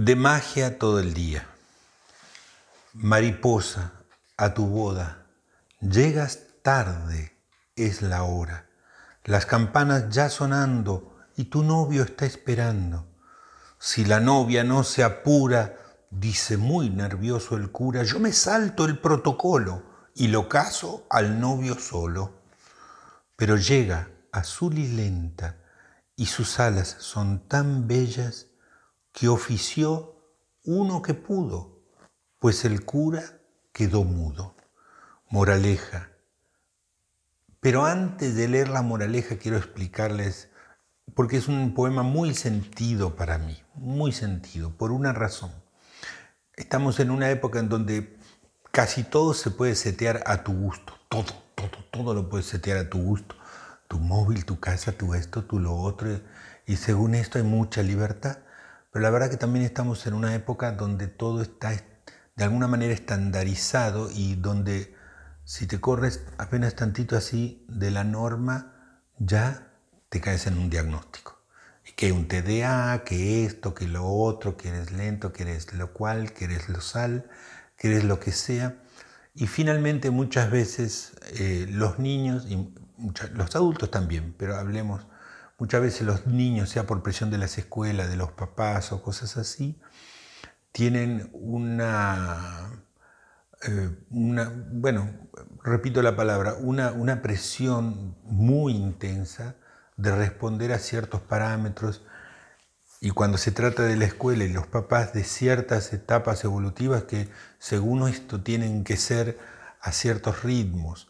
De magia todo el día. Mariposa, a tu boda. Llegas tarde, es la hora. Las campanas ya sonando y tu novio está esperando. Si la novia no se apura, dice muy nervioso el cura, yo me salto el protocolo y lo caso al novio solo. Pero llega azul y lenta y sus alas son tan bellas que ofició uno que pudo, pues el cura quedó mudo. Moraleja. Pero antes de leer la moraleja quiero explicarles, porque es un poema muy sentido para mí, muy sentido, por una razón. Estamos en una época en donde casi todo se puede setear a tu gusto, todo, todo, todo lo puedes setear a tu gusto. Tu móvil, tu casa, tu esto, tu lo otro. Y según esto hay mucha libertad pero la verdad que también estamos en una época donde todo está de alguna manera estandarizado y donde si te corres apenas tantito así de la norma, ya te caes en un diagnóstico. Que un TDA, que esto, que lo otro, que eres lento, que eres lo cual, que eres lo sal, que eres lo que sea. Y finalmente muchas veces eh, los niños, y los adultos también, pero hablemos Muchas veces los niños, sea por presión de las escuelas, de los papás o cosas así, tienen una, eh, bueno, repito la palabra, una presión muy intensa de responder a ciertos parámetros, y cuando se trata de la escuela y los papás de ciertas etapas evolutivas que según esto tienen que ser a ciertos ritmos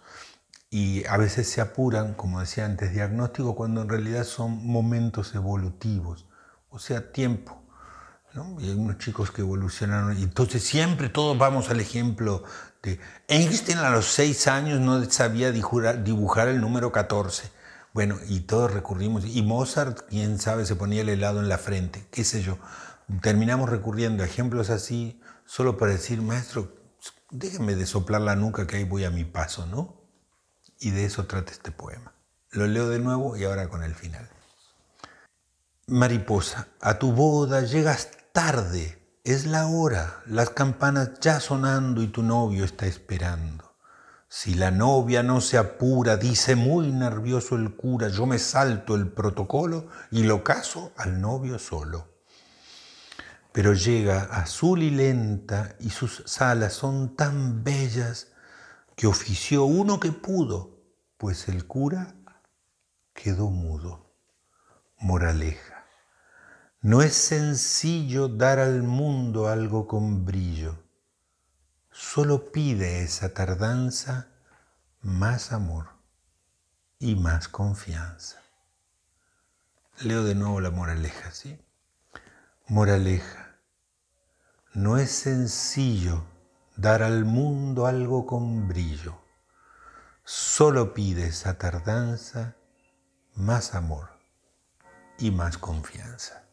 y a veces se apuran, como decía antes, diagnóstico cuando en realidad son momentos evolutivos, o sea, tiempo. Y hay unos chicos que evolucionaron, y entonces siempre todos vamos al ejemplo de Einstein a los seis años no sabía dibujar el número 14. Bueno, y todos recurrimos, y Mozart, quién sabe, se ponía el helado en la frente, qué sé yo. Terminamos recurriendo a ejemplos así, solo para decir, maestro, déjeme de soplar la nuca que ahí voy a mi paso, ¿no? Y de eso trata este poema. Lo leo de nuevo y ahora con el final. Mariposa, a tu boda llegas tarde. Es la hora, las campanas ya sonando y tu novio está esperando. Si la novia no se apura, dice muy nervioso el cura, yo me salto el protocolo y lo caso al novio solo. Pero llega azul y lenta y sus alas son tan bellas que ofició uno que pudo, pues el cura quedó mudo. Moraleja. No es sencillo dar al mundo algo con brillo. Solo pide esa tardanza más amor y más confianza. Leo de nuevo la moraleja, ¿sí? Moraleja. No es sencillo dar al mundo algo con brillo. Solo pide esa tardanza más amor y más confianza.